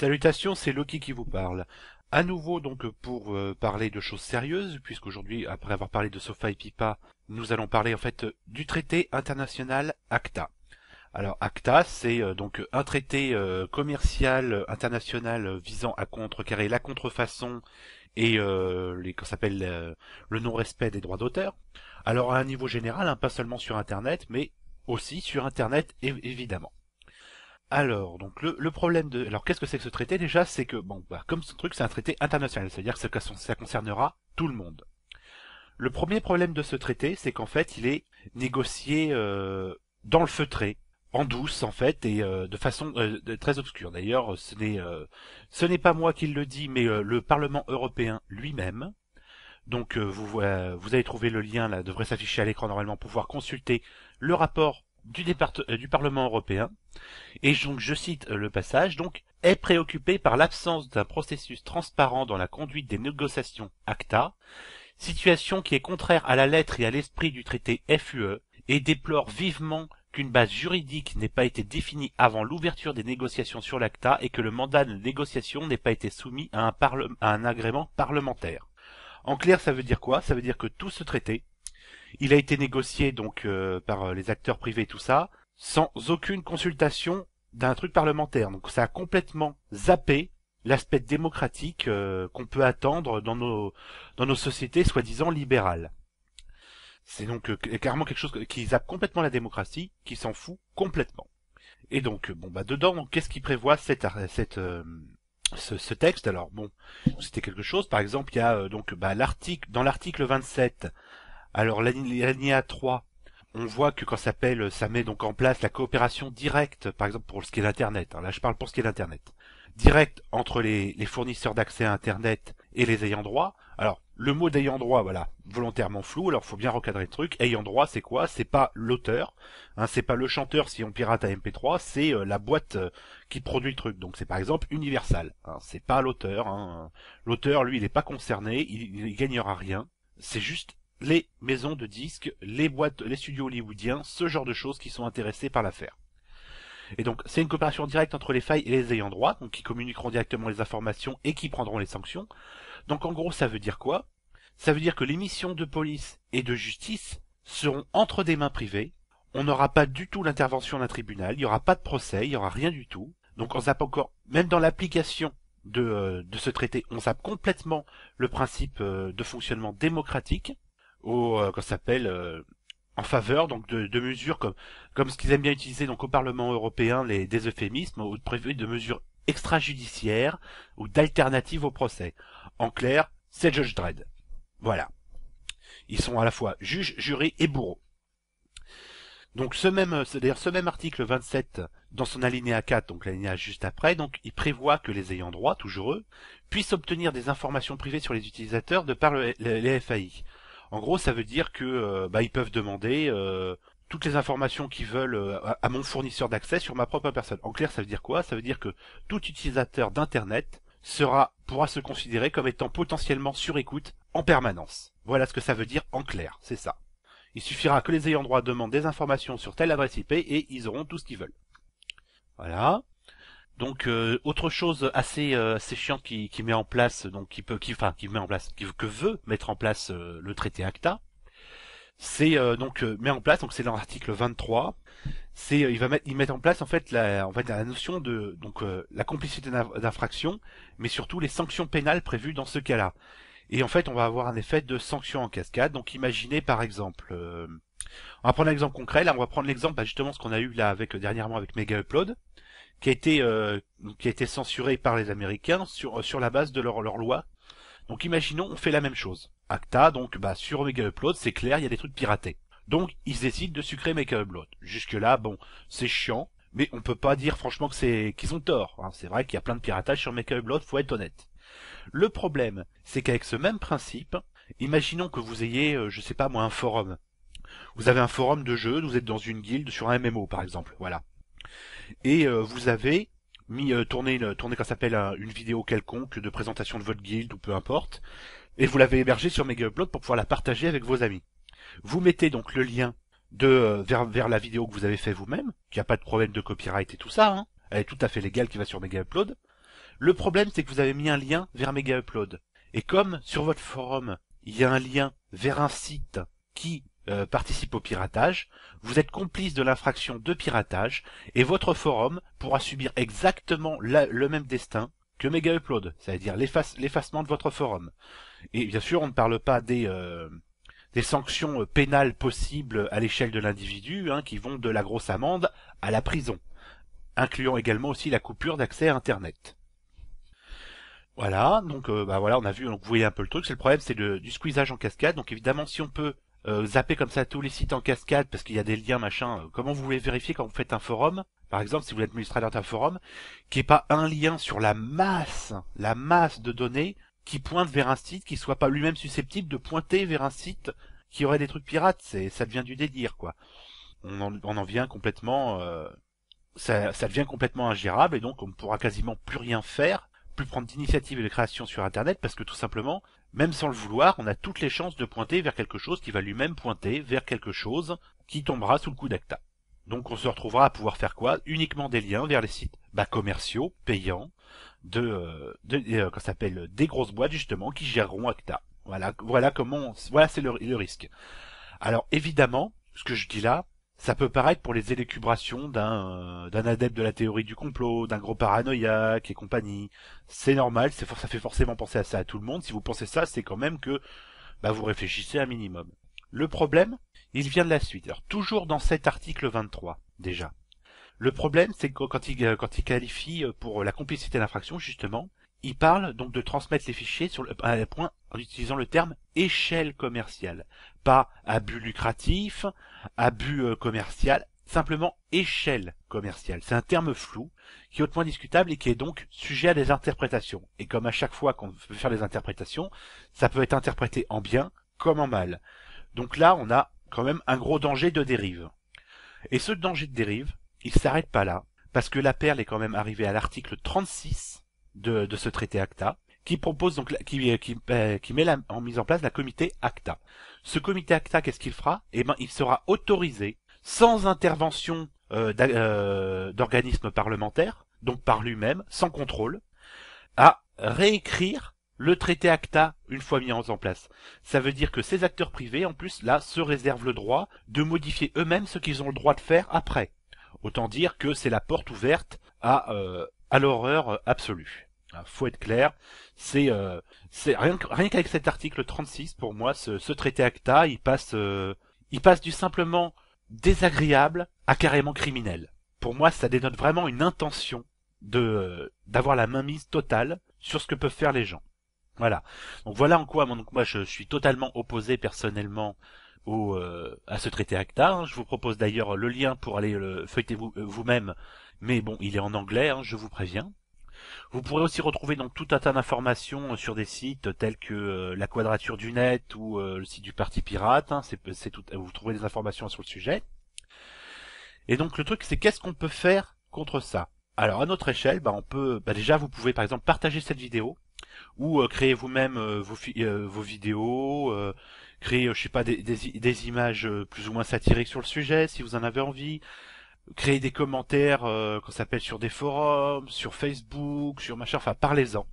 Salutations, c'est Loki qui vous parle. À nouveau donc pour euh, parler de choses sérieuses, puisqu'aujourd'hui, après avoir parlé de Sofa et Pipa, nous allons parler en fait du traité international ACTA. Alors ACTA, c'est euh, donc un traité euh, commercial international visant à contrecarrer la contrefaçon et les s'appelle le non-respect des droits d'auteur. Alors à un niveau général, hein, pas seulement sur Internet, mais aussi sur Internet évidemment. Alors, donc le, problème de... Alors qu'est-ce que c'est que ce traité déjà C'est que, bon, bah, comme ce truc, c'est un traité international, c'est-à-dire que ça, concernera tout le monde. Le premier problème de ce traité, c'est qu'en fait, il est négocié euh, dans le feutré, en douce en fait, et euh, de façon euh, très obscure. D'ailleurs, ce n'est ce n'est pas moi qui le dis, mais le Parlement européen lui-même. Donc vous, vous trouvé le lien là, devrait s'afficher à l'écran normalement pour pouvoir consulter le rapport du, euh, du Parlement européen. Et donc, je cite euh, le passage, donc, est préoccupé par l'absence d'un processus transparent dans la conduite des négociations ACTA, situation qui est contraire à la lettre et à l'esprit du traité FUE, et déplore vivement qu'une base juridique n'ait pas été définie avant l'ouverture des négociations sur l'ACTA et que le mandat de négociation n'ait pas été soumis à un, à un agrément parlementaire. En clair, ça veut dire quoi Ça veut dire que tout ce traité il a été négocié donc euh, par euh, les acteurs privés tout ça, sans aucune consultation d'un truc parlementaire. Donc ça a complètement zappé l'aspect démocratique euh, qu'on peut attendre dans nos dans nos sociétés soi-disant libérales. C'est donc clairement quelque chose qui zappe complètement la démocratie, qui s'en fout complètement. Et donc bon bah dedans qu'est-ce qui prévoit cette cette ce, ce, texte alors bon c'était quelque chose par exemple il y a donc bah, l'article dans l'article 27 alors a 3, on voit que quand ça s'appelle, ça met donc en place la coopération directe, par exemple pour ce qui est l'Internet, Hein, là, je parle pour ce qui est l'Internet, Directe entre les, fournisseurs d'accès à Internet et les ayants droit. Alors, le mot d'ayant droit, voilà, volontairement flou, alors faut bien recadrer le truc. Ayant droit, c'est quoi C'est pas l'auteur, hein, c'est pas le chanteur si on pirate à MP3, c'est euh, la boîte euh, qui produit le truc. Donc c'est par exemple Universal, hein. c'est pas l'auteur. Hein. L'auteur, lui, il n'est pas concerné, il, il gagnera rien. C'est juste les maisons de disques, les boîtes, les studios hollywoodiens, ce genre de choses qui sont intéressés par l'affaire. Et donc, c'est une coopération directe entre les failles et les ayants droit, donc qui communiqueront directement les informations et qui prendront les sanctions. Donc, en gros, ça veut dire quoi Ça veut dire que les missions de police et de justice seront entre des mains privées. On n'aura pas du tout l'intervention d'un tribunal, il n'y aura pas de procès, il n'y aura rien du tout. Donc, on zappe encore, même dans l'application de, euh, ce traité, on zappe complètement le principe euh, de fonctionnement démocratique au euh, s'appelle euh, en faveur donc de, de, mesures comme comme ce qu'ils aiment bien utiliser donc au Parlement européen les des euphémismes ou de prévu de mesures extrajudiciaires ou d'alternatives au procès. En clair, c'est Judge Dredd. Voilà. Ils sont à la fois juge, jury et bourreau. Donc ce même, d'ailleurs ce même article 27, dans son alinéa 4, donc l'alinéa juste après, donc il prévoit que les ayants droit, toujours eux, puissent obtenir des informations privées sur les utilisateurs de par les FAI. En gros, ça veut dire que euh, bah, ils peuvent demander euh, toutes les informations qu'ils veulent euh, à, mon fournisseur d'accès sur ma propre personne. En clair, ça veut dire quoi Ça veut dire que tout utilisateur d'internet sera pourra se considérer comme étant potentiellement sur écoute en permanence. Voilà ce que ça veut dire en clair, c'est ça. Il suffira que les ayants droit demandent des informations sur telle adresse IP et ils auront tout ce qu'ils veulent. Voilà. Donc euh, autre chose assez euh, assez chiant qui, qui met en place donc qui peut qui enfin qui met en place qui que veut mettre en place euh, le traité ACTA, c'est euh, donc met en place donc c'est dans l'article 23, c'est il va il met en place en fait la en fait la notion de donc la complicité d'infraction, mais surtout les sanctions pénales prévues dans ce cas-là. Et en fait on va avoir un effet de sanction en cascade. Donc imaginez par exemple on va prendre un exemple concret, là on va prendre l'exemple bah, justement ce qu'on a eu là avec dernièrement avec Mega Upload qui a été euh, qui a été censuré par les Américains sur euh, sur la base de leur leur loi. Donc imaginons, on fait la même chose. Acta, donc bah sur Mega Upload, c'est clair, il y a des trucs piratés. Donc ils décident de sucrer Mega Upload. Jusque là, bon, c'est chiant, mais on peut pas dire franchement que c'est qu'ils ont tort. Hein. C'est vrai qu'il y a plein de piratage sur Mega Upload, faut être honnête. Le problème, c'est qu'avec ce même principe, imaginons que vous ayez, euh, je sais pas moi, un forum. Vous avez un forum de jeu, vous êtes dans une guilde sur un MMO par exemple, voilà et euh, vous avez mis euh, une s'appelle une vidéo quelconque de présentation de votre guild ou peu importe et vous l'avez hébergée sur Upload pour pouvoir la partager avec vos amis. Vous mettez donc le lien de euh, vers, la vidéo que vous avez fait vous-même, qui a pas de problème de copyright et tout ça, hein. elle est tout à fait légale qui va sur Upload. Le problème c'est que vous avez mis un lien vers Upload, et comme sur votre forum il y a un lien vers un site qui euh, participe au piratage, vous êtes complice de l'infraction de piratage, et votre forum pourra subir exactement le même destin que Mega Upload, c'est-à-dire l'effacement de votre forum. Et bien sûr, on ne parle pas des, euh, sanctions euh, pénales possibles à l'échelle de l'individu, hein, qui vont de la grosse amende à la prison, incluant également aussi la coupure d'accès à Internet. Voilà, donc bah voilà, on a vu, vous voyez un peu le truc, c'est le problème, c'est du squeezage en cascade, donc évidemment si on peut euh, zapper comme ça tous les sites en cascade parce qu'il y a des liens machin. Euh, comment vous voulez vérifier quand vous faites un forum Par exemple, si vous êtes administrateur d'un forum, qu'il n'y ait pas un lien sur la masse, la masse de données qui pointe vers un site qui soit pas lui-même susceptible de pointer vers un site qui aurait des trucs pirates. ça devient du délire quoi. On en, vient complètement. Euh, ça, ça devient complètement ingérable et donc on ne pourra quasiment plus rien faire plus prendre d'initiative et de création sur Internet parce que tout simplement, même sans le vouloir, on a toutes les chances de pointer vers quelque chose qui va lui-même pointer vers quelque chose qui tombera sous le coup d'ACTA. Donc on se retrouvera à pouvoir faire quoi Uniquement des liens vers les sites bah, commerciaux, payants, de, euh, de euh, s'appelle des grosses boîtes justement qui géreront ACTA. Voilà, voilà comment, voilà c'est le risque. Alors évidemment, ce que je dis là, ça peut paraître pour les élucubrations d'un euh, d'un adepte de la théorie du complot, d'un gros paranoïaque et compagnie. C'est normal, c'est ça fait forcément penser à ça à tout le monde. Si vous pensez ça, c'est quand même que bah, vous réfléchissez un minimum. Le problème, il vient de la suite. Alors toujours dans cet article 23 déjà. Le problème, c'est que quand il, quand il qualifie euh, pour la complicité d'infraction, justement, il parle donc de transmettre les fichiers sur le, point en utilisant le terme échelle commerciale. Pas abus lucratif, abus euh, commercial, simplement échelle commerciale. C'est un terme flou qui est hautement discutable et qui est donc sujet à des interprétations. Et comme à chaque fois qu'on veut faire des interprétations, ça peut être interprété en bien comme en mal. Donc là, on a quand même un gros danger de dérive. Et ce danger de dérive, il s'arrête pas là, parce que la perle est quand même arrivée à l'article 36 de, ce traité ACTA, qui propose donc qui euh, euh, qui, met en mise en place la comité ACTA. Ce comité ACTA, qu'est-ce qu'il fera Eh ben, il sera autorisé sans intervention euh, d'organismes parlementaires, donc par lui-même, sans contrôle, à réécrire le traité ACTA une fois mis en place. Ça veut dire que ces acteurs privés, en plus, là, se réservent le droit de modifier eux-mêmes ce qu'ils ont le droit de faire après. Autant dire que c'est la porte ouverte à à l'horreur euh, absolue. Ah, faut être clair, c'est euh, c'est rien qu'avec cet article 36 pour moi, ce, traité ACTA, il passe euh, il passe du simplement désagréable à carrément criminel. Pour moi, ça dénote vraiment une intention de d'avoir la mainmise totale sur ce que peuvent faire les gens. Voilà. Donc voilà en quoi moi je suis totalement opposé personnellement au, euh, à ce traité ACTA. Hein. Je vous propose d'ailleurs le lien pour aller le feuilleter euh, vous-même, mais bon, il est en anglais, hein, je vous préviens. Vous pourrez aussi retrouver donc tout un tas d'informations euh, sur des sites tels que la Quadrature du Net ou le site du Parti Pirate. Hein. tout, vous trouvez des informations sur le sujet. Et donc le truc, c'est qu'est-ce qu'on peut faire contre ça Alors à notre échelle, bah, on peut, bah, déjà vous pouvez par exemple partager cette vidéo ou créer vous-même vos, vos, vidéos créer, euh, je sais pas, des, images euh, plus ou moins satiriques sur le sujet, si vous en avez envie, créer des commentaires, euh, qu'on s'appelle sur des forums, sur Facebook, sur machin, enfin parlez-en.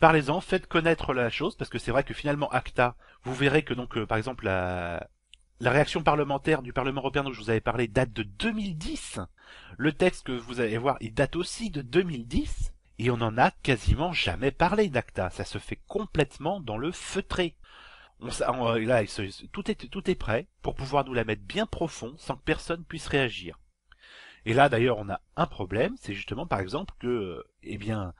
Parlez-en, faites connaître la chose, parce que c'est vrai que finalement ACTA, vous verrez que donc, par exemple, la, la réaction parlementaire du Parlement européen dont je vous avais parlé date de 2010. Le texte que vous allez voir, il date aussi de 2010. Et on n'en a quasiment jamais parlé d'ACTA. Ça se fait complètement dans le feutré on, euh, là, tout est tout est prêt pour pouvoir nous la mettre bien profond sans que personne puisse réagir. Et là d'ailleurs on a un problème, c'est justement par exemple que euh, eh bien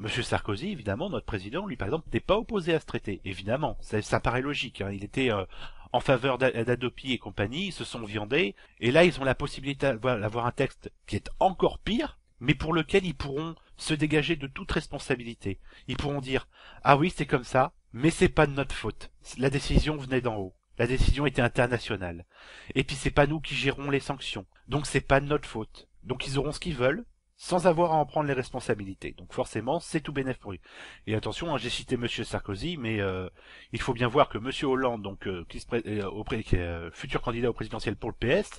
Monsieur Sarkozy, évidemment, notre président, lui par exemple, n'est pas opposé à ce traité. Évidemment, ça, paraît logique. Hein. Il était euh, en faveur d'Adopi et compagnie, ils se sont viandés, et là ils ont la possibilité d'avoir un texte qui est encore pire, mais pour lequel ils pourront se dégager de toute responsabilité. Ils pourront dire ah oui c'est comme ça, mais c'est pas de notre faute. La décision venait d'en haut. La décision était internationale. Et puis c'est pas nous qui gérons les sanctions. Donc c'est pas de notre faute. Donc ils auront ce qu'ils veulent, sans avoir à en prendre les responsabilités. Donc forcément, c'est tout bénéf pour eux. Et attention, hein, j'ai cité Monsieur Sarkozy, mais euh, il faut bien voir que Monsieur Hollande, donc euh, qui, se euh, est futur candidat au présidentiel pour le PS,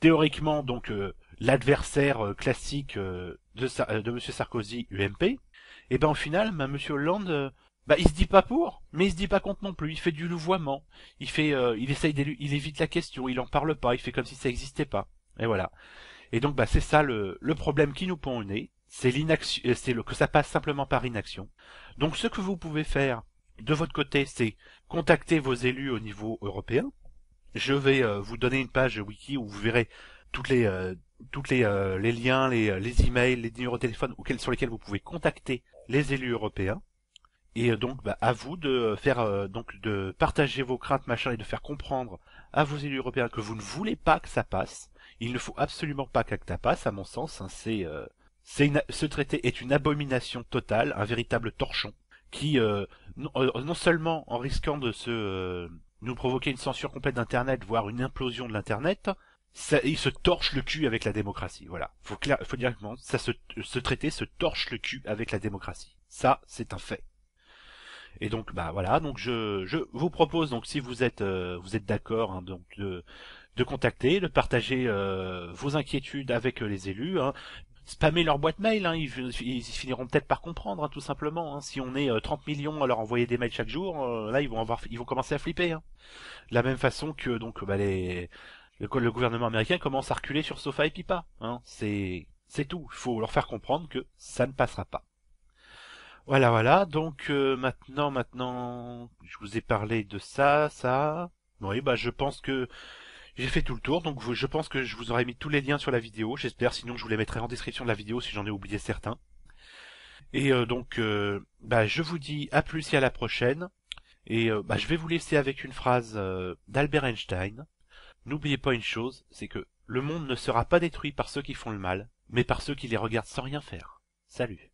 théoriquement donc l'adversaire classique de, M. de Monsieur Sarkozy, UMP, et eh ben au final, ben, Monsieur Hollande bah, il se dit pas pour, mais il se dit pas contre non plus. Il fait du louvoiement. Il fait, euh, il essaye, il évite la question. Il en parle pas. Il fait comme si ça n'existait pas. Et voilà. Et donc, bah, c'est ça le, le, problème qui nous pond au nez. C'est l'inaction, euh, c'est le que ça passe simplement par inaction. Donc, ce que vous pouvez faire de votre côté, c'est contacter vos élus au niveau européen. Je vais euh, vous donner une page wiki où vous verrez toutes les toutes les, les liens, les, les emails, les numéros de téléphone sur lesquels vous pouvez contacter les élus européens et euh, donc, bah, à vous de faire, euh, donc, de partager vos craintes, machin, et de faire comprendre à vos élus européens que vous ne voulez pas que ça passe. Il ne faut absolument pas qu'ACTA passe, à mon sens. Hein, c'est, euh, c'est ce traité est une abomination totale, un véritable torchon, qui, non, seulement en risquant de se, nous provoquer une censure complète d'Internet, voire une implosion de l'Internet, il se torche le cul avec la démocratie. Voilà. Faut clair, faut dire ça ce traité se torche le cul avec la démocratie. Ça, c'est un fait. Et donc bah voilà, donc je, je vous propose donc si vous êtes euh, vous êtes d'accord hein, donc de, de contacter, de partager euh, vos inquiétudes avec euh, les élus, hein, spammer leur boîte mail, hein, ils, ils, finiront peut-être par comprendre hein, tout simplement. Hein. Si on est 30 millions à leur envoyer des mails chaque jour, là ils vont avoir ils vont commencer à flipper. De la même façon que donc bah, les le, gouvernement américain commence à reculer sur Sofa et Pipa. C'est, c'est tout. Il faut leur faire comprendre que ça ne passera pas. Voilà, voilà. Donc euh, maintenant, maintenant, je vous ai parlé de ça, ça. Oui, bah je pense que j'ai fait tout le tour, donc je pense que je vous aurais mis tous les liens sur la vidéo. J'espère, sinon je vous les mettrai en description de la vidéo si j'en ai oublié certains. Et euh, donc, euh, bah, je vous dis à plus et à la prochaine. Et bah, je vais vous laisser avec une phrase d'Albert Einstein. N'oubliez pas une chose, c'est que le monde ne sera pas détruit par ceux qui font le mal, mais par ceux qui les regardent sans rien faire. Salut